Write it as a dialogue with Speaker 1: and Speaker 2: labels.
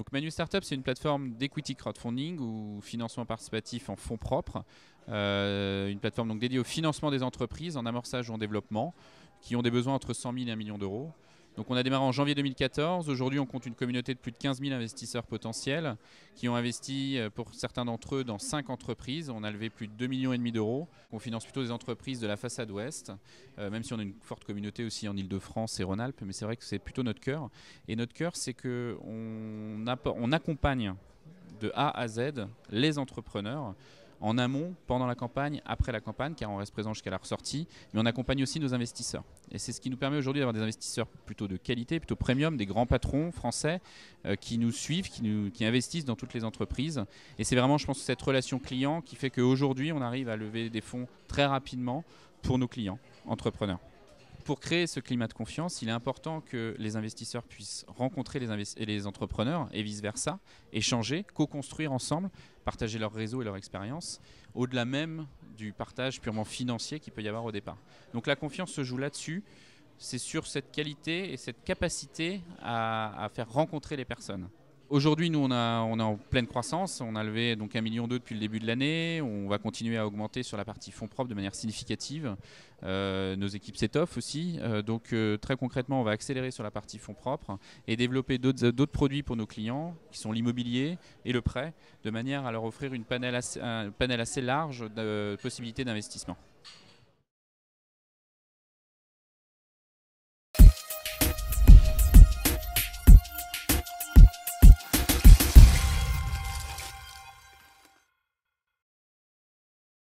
Speaker 1: Donc Manu Startup, c'est une plateforme d'equity crowdfunding ou financement participatif en fonds propres. Euh, une plateforme donc dédiée au financement des entreprises en amorçage ou en développement qui ont des besoins entre 100 000 et 1 million d'euros. Donc on a démarré en janvier 2014. Aujourd'hui, on compte une communauté de plus de 15 000 investisseurs potentiels qui ont investi euh, pour certains d'entre eux dans cinq entreprises. On a levé plus de 2,5 millions d'euros. On finance plutôt des entreprises de la façade ouest, euh, même si on a une forte communauté aussi en Ile-de-France et Rhône-Alpes, mais c'est vrai que c'est plutôt notre cœur. Et notre cœur, c'est qu'on on accompagne de A à Z les entrepreneurs en amont, pendant la campagne, après la campagne, car on reste présent jusqu'à la ressortie, mais on accompagne aussi nos investisseurs. Et c'est ce qui nous permet aujourd'hui d'avoir des investisseurs plutôt de qualité, plutôt premium, des grands patrons français euh, qui nous suivent, qui, nous, qui investissent dans toutes les entreprises. Et c'est vraiment, je pense, cette relation client qui fait qu'aujourd'hui, on arrive à lever des fonds très rapidement pour nos clients entrepreneurs pour créer ce climat de confiance, il est important que les investisseurs puissent rencontrer les, les entrepreneurs et vice-versa, échanger, co-construire ensemble, partager leur réseau et leur expérience, au-delà même du partage purement financier qu'il peut y avoir au départ. Donc la confiance se joue là-dessus, c'est sur cette qualité et cette capacité à faire rencontrer les personnes. Aujourd'hui, nous, on, est en pleine croissance. On a levé donc 1,2 million depuis le début de l'année. On va continuer à augmenter sur la partie fonds propres de manière significative. Euh, nos équipes s'étoffent aussi. Euh, donc, euh, très concrètement, on va accélérer sur la partie fonds propres et développer d'autres produits pour nos clients, qui sont l'immobilier et le prêt, de manière à leur offrir une un panel assez large de possibilités d'investissement.